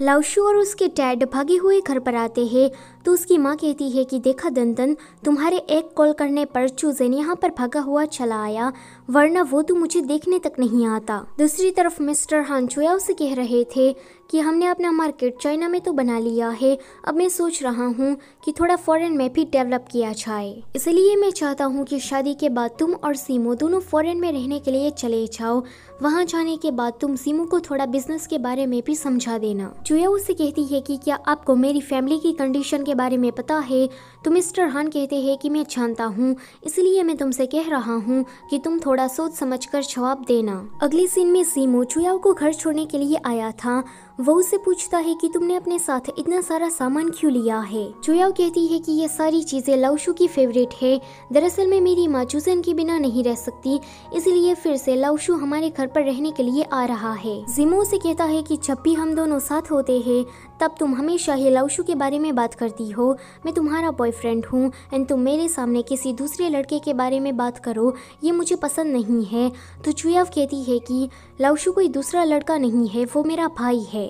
लाउशू और उसके टैड भागे हुए घर पर आते हैं तो उसकी माँ कहती है कि देखा दंतन तुम्हारे एक कॉल करने पर चूजन यहाँ पर भागा हुआ चला आया वरना वो तो मुझे देखने तक नहीं आता दूसरी तरफ मिस्टर हांचुया उसे कह रहे थे कि हमने अपना मार्केट चाइना में तो बना लिया है अब मैं सोच रहा हूँ कि थोड़ा फॉरेन में भी डेवलप किया जाए इसलिए मैं चाहता हूँ कि शादी के बाद तुम और सीमो दोनों फॉरेन में रहने के लिए चले जाओ वहाँ जाने के बाद तुम सीमो को थोड़ा बिजनेस के बारे में भी समझा देना चुया उसे कहती है कि क्या आपको मेरी फैमिली की कंडीशन के के बारे में पता है तो मिस्टर हान कहते हैं कि मैं जानता हूँ इसलिए मैं तुमसे कह रहा हूँ कि तुम थोड़ा सोच समझ कर जवाब देना अगले सीन में सीमो चुयाओ को घर छोड़ने के लिए आया था वो उससे पूछता है कि तुमने अपने साथ इतना सारा सामान क्यों लिया है चुयाव कहती है कि ये सारी चीज़ें लवशू की फेवरेट है दरअसल में मेरी माँ चूजन के बिना नहीं रह सकती इसलिए फिर से लवशु हमारे घर पर रहने के लिए आ रहा है जिमो उसे कहता है कि जब भी हम दोनों साथ होते हैं तब तुम हमेशा ही लवशु के बारे में बात करती हो मैं तुम्हारा बॉयफ्रेंड हूँ एंड तुम मेरे सामने किसी दूसरे लड़के के बारे में बात करो ये मुझे पसंद नहीं है तो चुयाव कहती है कि लवशु कोई दूसरा लड़का नहीं है वो मेरा भाई है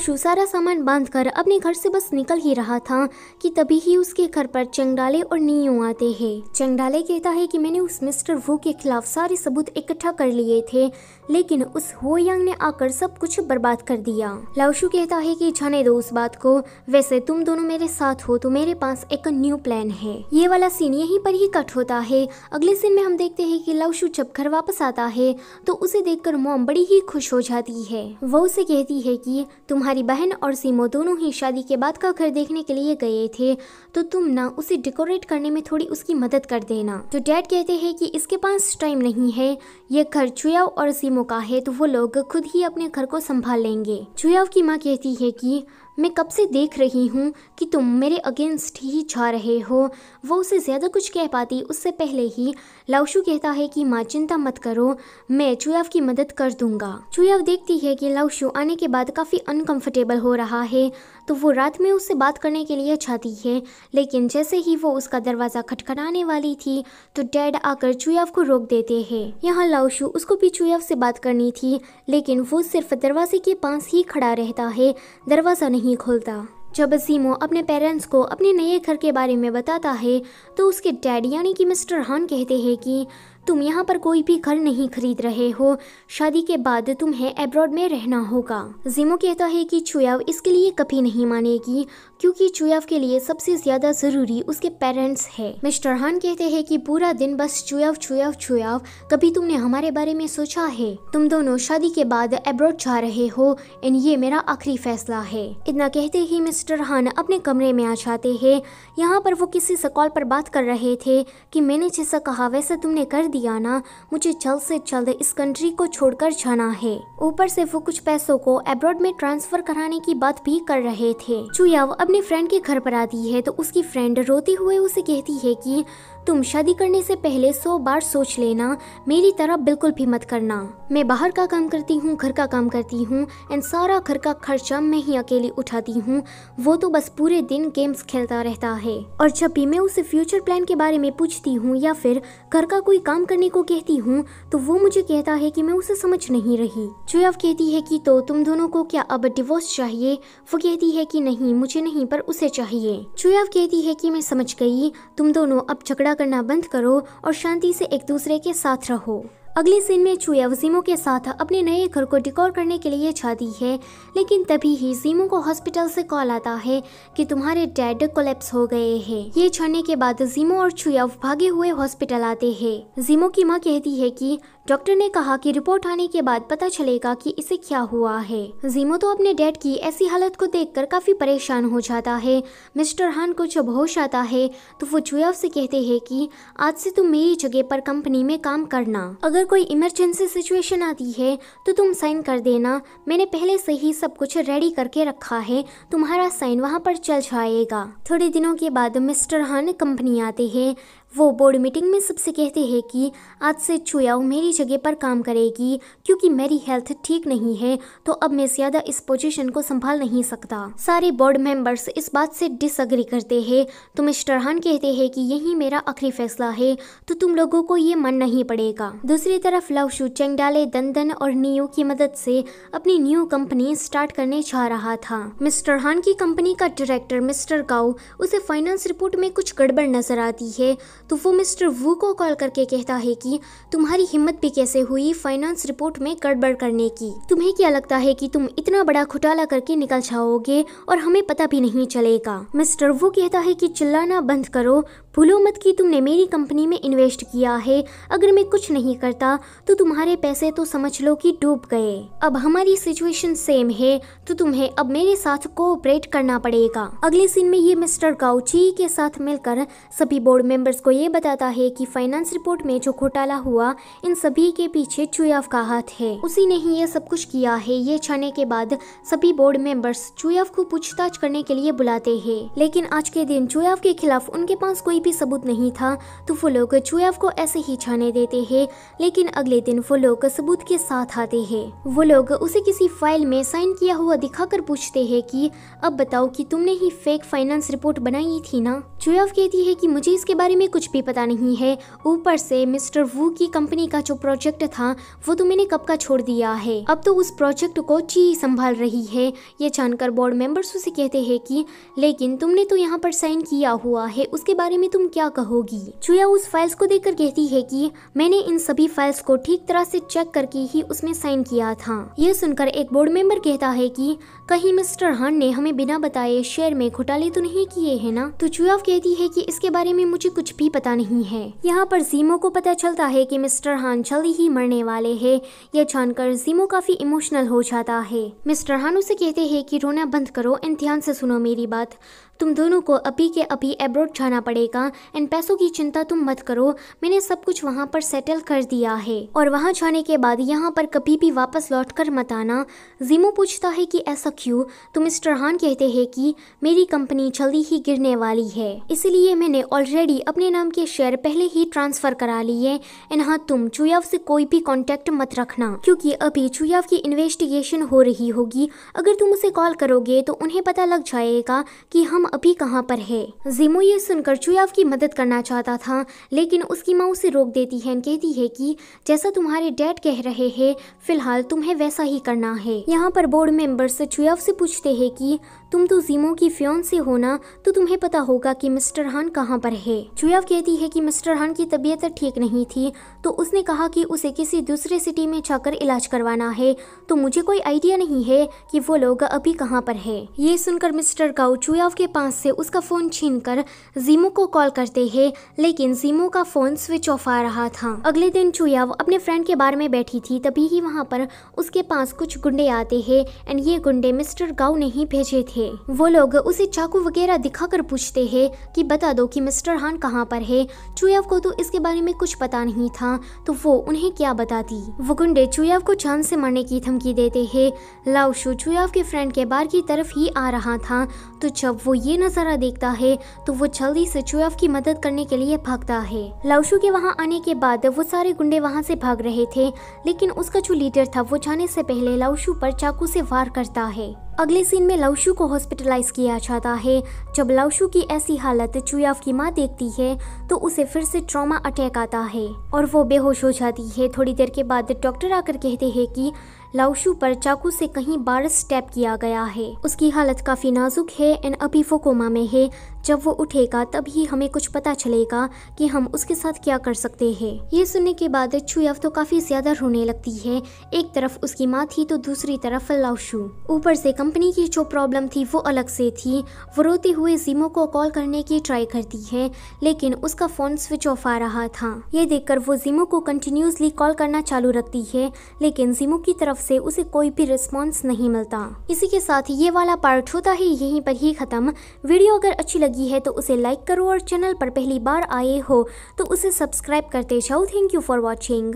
शू सारा सामान बांध कर अपने घर से बस निकल ही रहा था कि तभी ही उसके घर पर चंगडाले और नीयू आते हैं चंगडाले कहता है कि मैंने उस मिस्टर वो के खिलाफ सारे सबूत इकट्ठा कर लिए थे लेकिन उस हो यांग ने आकर सब कुछ बर्बाद कर दिया लाउशू कहता है कि जाने दो उस बात को वैसे तुम दोनों मेरे साथ हो तो मेरे पास एक न्यू प्लान है ये वाला सीन यहीं पर ही कट होता है अगले सीन में हम देखते हैं कि लाउशू जब घर वापस आता है तो उसे देखकर मोम बड़ी ही खुश हो जाती है वो उसे कहती है की तुम्हारी बहन और सीमो दोनों ही शादी के बाद का घर देखने के लिए गए थे तो तुम ना उसे डेकोरेट करने में थोड़ी उसकी मदद कर देना तो डैड कहते हैं कि इसके पास टाइम नहीं है यह घर चुयाव और सीमो का है तो वो लोग खुद ही अपने घर को संभाल लेंगे चुयाव की माँ कहती है की मैं कब से देख रही हूँ कि तुम मेरे अगेंस्ट ही जा रहे हो वो उसे ज़्यादा कुछ कह पाती उससे पहले ही लाउशू कहता है कि माँ चिंता मत करो मैं चुयाव की मदद कर दूंगा चुयाव देखती है कि लाउशू आने के बाद काफ़ी अनकंफर्टेबल हो रहा है तो वो रात में उससे बात करने के लिए जाती है लेकिन जैसे ही वो उसका दरवाज़ा खटखटाने वाली थी तो डैड आकर चुयाव को रोक देते हैं यहाँ लाउशू उसको भी चुयाव से बात करनी थी लेकिन वो सिर्फ दरवाजे के पास ही खड़ा रहता है दरवाज़ा नहीं नहीं खुलता जब असीमो अपने पेरेंट्स को अपने नए घर के बारे में बताता है तो उसके डैड यानी कि मिस्टर हान कहते हैं कि तुम यहाँ पर कोई भी घर नहीं खरीद रहे हो शादी के बाद तुम्हें एब्रॉड में रहना होगा जिमो कहता है कि चुयाव इसके लिए कभी नहीं मानेगी क्योंकि चुयाव के लिए सबसे ज्यादा जरूरी उसके पेरेंट्स है मिस्टर हान कहते हैं कि पूरा दिन बस चुयाव चुयाव चुयाव कभी तुमने हमारे बारे में सोचा है तुम दोनों शादी के बाद एब्रॉड जा रहे हो एंड ये मेरा आखिरी फैसला है इतना कहते ही मिस्टर हान अपने कमरे में आ जाते हैं यहाँ पर वो किसी से कॉल पर बात कर रहे थे कि मैंने जैसा कहा वैसा तुमने कर दिया दिया ना मुझे जल्द से जल्द इस कंट्री को छोड़कर जाना है ऊपर से वो कुछ पैसों को एब्रॉड में ट्रांसफर कराने की बात भी कर रहे थे चुयाव अपने फ्रेंड के घर पर आती है तो उसकी फ्रेंड रोते हुए उसे कहती है की तुम शादी करने से पहले सौ बार सोच लेना मेरी तरह बिल्कुल भी मत करना मैं बाहर का काम करती हूँ घर का काम करती हूँ एंड सारा घर का खर्चा मैं ही अकेली उठाती हूँ वो तो बस पूरे दिन गेम्स खेलता रहता है और जब भी मैं उसे फ्यूचर प्लान के बारे में पूछती हूँ या फिर घर का कोई काम करने को कहती हूँ तो वो मुझे कहता है कि मैं उसे समझ नहीं रही जोयाव कहती है कि तो तुम दोनों को क्या अब डिवोर्स चाहिए वो कहती है कि नहीं मुझे नहीं पर उसे चाहिए चुयाव कहती है कि मैं समझ गई तुम दोनों अब झगड़ा करना बंद करो और शांति से एक दूसरे के साथ रहो अगले सीन में चुया वसीमो के साथ अपने नए घर को डिकोर करने के लिए जाती है लेकिन तभी ही सीमो को हॉस्पिटल से कॉल आता है कि तुम्हारे डैड कोलेप्स हो गए हैं ये छोड़ने के बाद जीमो और चुया भागे हुए हॉस्पिटल आते हैं जीमो की माँ कहती है कि डॉक्टर ने कहा कि रिपोर्ट आने के बाद पता चलेगा कि इसे क्या हुआ है जीमो तो अपने डैड की ऐसी हालत को देखकर काफी परेशान हो जाता है मिस्टर हान को जब होश आता है तो वो चुयाव से कहते हैं कि आज से तुम मेरी जगह पर कंपनी में काम करना अगर कोई इमरजेंसी सिचुएशन आती है तो तुम साइन कर देना मैंने पहले से ही सब कुछ रेडी करके रखा है तुम्हारा साइन वहाँ पर चल जाएगा थोड़े दिनों के बाद मिस्टर हन कंपनी आते हैं वो बोर्ड मीटिंग में सबसे कहते हैं कि आज से छुयाऊ मेरी जगह पर काम करेगी क्योंकि मेरी हेल्थ ठीक नहीं है तो अब मैं ज़्यादा इस पोजीशन को संभाल नहीं सकता सारे बोर्ड मेंबर्स इस बात से डिसअग्री करते हैं तो मिस्टर हान कहते हैं कि यही मेरा आखिरी फैसला है तो तुम लोगों को ये मन नहीं पड़ेगा दूसरी तरफ लव शू चेंगडाले दंदन और नियो की मदद से अपनी न्यू कंपनी स्टार्ट करने जा रहा था मिस्टर हान की कंपनी का डायरेक्टर मिस्टर गाओ उसे फाइनेंस रिपोर्ट में कुछ गड़बड़ नजर आती है तो वो मिस्टर वू को कॉल करके कहता है कि तुम्हारी हिम्मत भी कैसे हुई फाइनेंस रिपोर्ट में गड़बड़ करने की तुम्हें क्या लगता है कि तुम इतना बड़ा घोटाला करके निकल जाओगे और हमें पता भी नहीं चलेगा मिस्टर वू कहता है कि चिल्लाना बंद करो भूलो मत कि तुमने मेरी कंपनी में इन्वेस्ट किया है अगर मैं कुछ नहीं करता तो तुम्हारे पैसे तो समझ लो कि डूब गए अब हमारी सिचुएशन सेम है तो तुम्हें अब मेरे साथ कोऑपरेट करना पड़ेगा अगले सीन में ये मिस्टर काउची के साथ मिलकर सभी बोर्ड मेंबर्स को ये बताता है कि फाइनेंस रिपोर्ट में जो घोटाला हुआ इन सभी के पीछे चुयाव का हाथ है उसी ने ही ये सब कुछ किया है ये छाने के बाद सभी बोर्ड मेंबर्स चुयाव को पूछताछ करने के लिए बुलाते है लेकिन आज के दिन चुयाव के खिलाफ उनके पास कोई भी सबूत नहीं था तो वो लोग चुयाव को ऐसे ही छाने देते हैं लेकिन अगले दिन वो लोग सबूत के साथ आते हैं वो लोग उसे किसी फाइल में साइन किया हुआ दिखाकर पूछते हैं कि अब बताओ कि तुमने ही फेक फाइनेंस रिपोर्ट बनाई थी ना चुयाव कहती है की मुझे इसके बारे में कुछ भी पता नहीं है ऊपर से मिस्टर वू की कंपनी का जो प्रोजेक्ट था वो तो मैंने कब का छोड़ दिया है अब तो उस प्रोजेक्ट को ची संभाल रही है ये जानकर बोर्ड मेंबर्स उसे कहते हैं कि लेकिन तुमने तो यहाँ पर साइन किया हुआ है उसके बारे में तो तुम क्या कहोगी चुया उस फाइल्स को देखकर कहती है कि मैंने इन सभी फाइल्स को ठीक तरह से चेक करके ही उसमें साइन किया था यह सुनकर एक बोर्ड मेंबर कहता है कि कहीं मिस्टर हन ने हमें बिना बताए शेयर में घोटाले तो नहीं किए है ना तो चुयाव कहती है कि इसके बारे में मुझे कुछ भी पता नहीं है यहाँ पर जीमो को पता चलता है कि मिस्टर हान जल्दी ही मरने वाले है यह जानकर जीमो काफी इमोशनल हो जाता है मिस्टर हान उसे कहते हैं कि रोना बंद करो एंड ध्यान से सुनो मेरी बात तुम दोनों को अभी के अभी एब्रोड जाना पड़ेगा एंड पैसों की चिंता तुम मत करो मैंने सब कुछ वहाँ पर सेटल कर दिया है और वहाँ जाने के बाद यहाँ पर कभी भी वापस लौट कर मत आना जीमो पूछता है कि ऐसा क्यों तो मिस्टर हान कहते हैं कि मेरी कंपनी जल्दी ही गिरने वाली है इसलिए मैंने ऑलरेडी अपने नाम के शेयर पहले ही ट्रांसफ़र करा लिए एंड हाँ तुम चुयाव से कोई भी कॉन्टेक्ट मत रखना क्योंकि अभी चुयाव की इन्वेस्टिगेशन हो रही होगी अगर तुम उसे कॉल करोगे तो उन्हें पता लग जाएगा कि हम अभी कहाँ पर है जिमो ये सुनकर चुयाव की मदद करना चाहता था लेकिन उसकी माँ उसे रोक देती है कहती है कि जैसा तुम्हारे डैड कह रहे हैं फिलहाल तुम्हें वैसा ही करना है यहाँ पर बोर्ड मेंबर्स चुयाव से पूछते हैं कि तुम तो जिमो की फ्योन से हो ना तो तुम्हें पता होगा कि मिस्टर हान कहाँ पर है चुयाव कहती है कि मिस्टर हान की तबीयत ठीक नहीं थी तो उसने कहा कि उसे किसी दूसरे सिटी में जाकर इलाज करवाना है तो मुझे कोई आइडिया नहीं है कि वो लोग अभी कहाँ पर है ये सुनकर मिस्टर काउ चुयाव के पास से उसका फ़ोन छीनकर जीमू को कॉल करते हैं लेकिन जीमू का फ़ोन स्विच ऑफ आ रहा था अगले दिन चुयाव अपने फ्रेंड के बार में बैठी थी तभी ही वहाँ पर उसके पास कुछ गुंडे आते हैं एंड ये गुंडे मिस्टर गाउ ने ही भेजे थे वो लोग उसे चाकू वगैरह दिखाकर पूछते है की बता दो की मिस्टर हान कहाँ पर है चुयाव को तो इसके बारे में कुछ पता नहीं था तो वो उन्हें क्या बताती वो गुंडे चुयाव को चांद से मरने की धमकी देते हैं लाउशु चुयाव के फ्रेंड के बार की तरफ ही आ रहा था तो जब वो ये नज़ारा देखता है तो वो जल्दी से चुएव की मदद करने के लिए भागता है लाउशू के वहाँ आने के बाद वो सारे गुंडे वहाँ से भाग रहे थे लेकिन उसका जो लीडर था वो जाने से पहले लाउशू पर चाकू से वार करता है अगले सीन में लाउशू को हॉस्पिटलाइज किया जाता है जब लाउशू की ऐसी हालत चुयाव की माँ देखती है तो उसे फिर से ट्रॉमा अटैक आता है और वो बेहोश हो जाती है थोड़ी देर के बाद डॉक्टर आकर कहते हैं कि लाउशू पर चाकू से कहीं बारह स्टेप किया गया है उसकी हालत काफी नाजुक है एंड अभी वो कोमा में है जब वो उठेगा तब ही हमें कुछ पता चलेगा कि हम उसके साथ क्या कर सकते हैं ये सुनने के बाद छुयफ तो काफी ज्यादा रोने लगती है एक तरफ उसकी माँ थी तो दूसरी तरफ लाउशू ऊपर से कंपनी की जो प्रॉब्लम थी वो अलग से थी वो रोते हुए जीमो को कॉल करने की ट्राई करती है लेकिन उसका फोन स्विच ऑफ आ रहा था ये देखकर वो जीमो को कंटिन्यूसली कॉल करना चालू रखती है लेकिन जीमो की तरफ से उसे कोई भी रिस्पॉन्स नहीं मिलता इसी के साथ ये वाला पार्ट होता है यहीं पर ही ख़त्म वीडियो अगर अच्छी लगी है तो उसे लाइक करो और चैनल पर पहली बार आए हो तो उसे सब्सक्राइब करते जाओ थैंक यू फॉर वॉचिंग